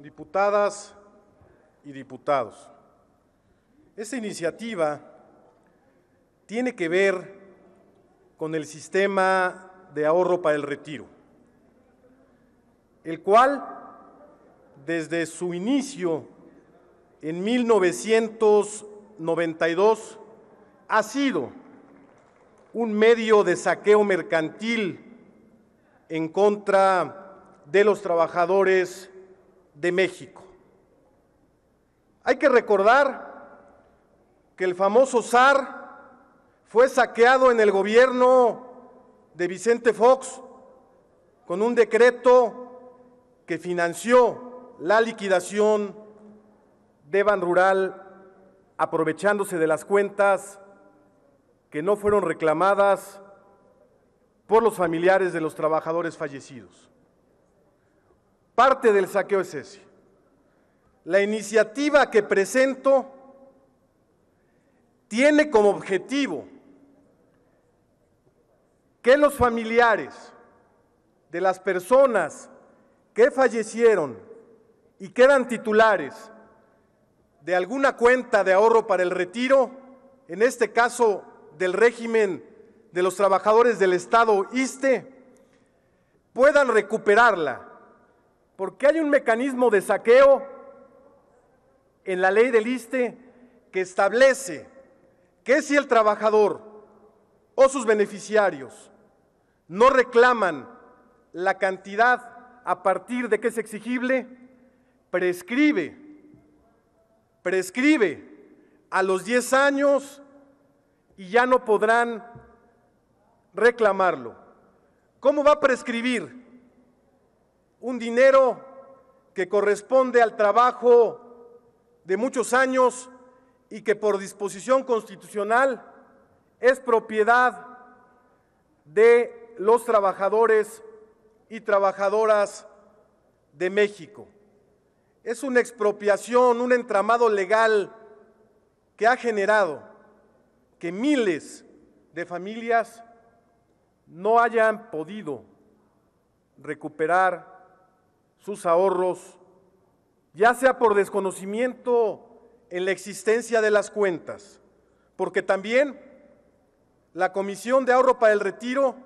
diputadas y diputados. Esta iniciativa tiene que ver con el sistema de ahorro para el retiro, el cual desde su inicio en 1992 ha sido un medio de saqueo mercantil en contra de los trabajadores de México. Hay que recordar que el famoso SAR fue saqueado en el gobierno de Vicente Fox con un decreto que financió la liquidación de Ban Rural aprovechándose de las cuentas que no fueron reclamadas por los familiares de los trabajadores fallecidos. Parte del saqueo es ese. La iniciativa que presento tiene como objetivo que los familiares de las personas que fallecieron y quedan titulares de alguna cuenta de ahorro para el retiro, en este caso del régimen de los trabajadores del Estado ISTE, puedan recuperarla porque hay un mecanismo de saqueo en la ley del ISTE que establece que si el trabajador o sus beneficiarios no reclaman la cantidad a partir de que es exigible, prescribe, prescribe a los 10 años y ya no podrán reclamarlo. ¿Cómo va a prescribir? un dinero que corresponde al trabajo de muchos años y que por disposición constitucional es propiedad de los trabajadores y trabajadoras de México. Es una expropiación, un entramado legal que ha generado que miles de familias no hayan podido recuperar sus ahorros, ya sea por desconocimiento en la existencia de las cuentas, porque también la Comisión de Ahorro para el Retiro,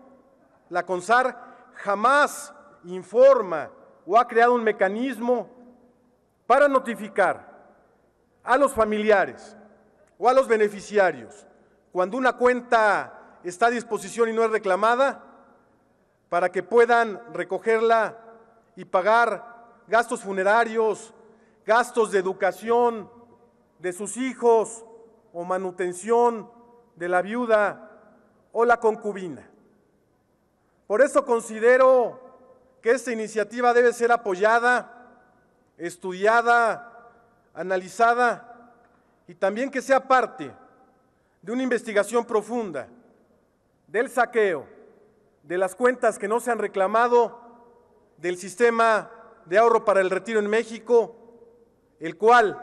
la CONSAR, jamás informa o ha creado un mecanismo para notificar a los familiares o a los beneficiarios cuando una cuenta está a disposición y no es reclamada, para que puedan recogerla y pagar gastos funerarios, gastos de educación de sus hijos o manutención de la viuda o la concubina. Por eso considero que esta iniciativa debe ser apoyada, estudiada, analizada y también que sea parte de una investigación profunda del saqueo, de las cuentas que no se han reclamado del sistema de ahorro para el retiro en México, el cual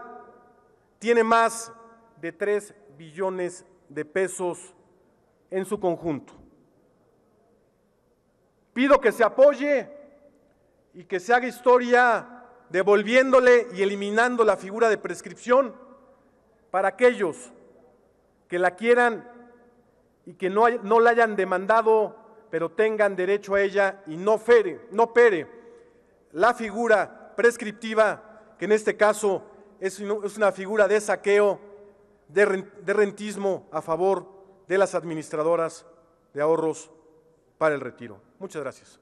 tiene más de 3 billones de pesos en su conjunto. Pido que se apoye y que se haga historia devolviéndole y eliminando la figura de prescripción para aquellos que la quieran y que no, no la hayan demandado pero tengan derecho a ella y no, fere, pere la figura prescriptiva, que en este caso es una figura de saqueo, de rentismo a favor de las administradoras de ahorros para el retiro. Muchas gracias.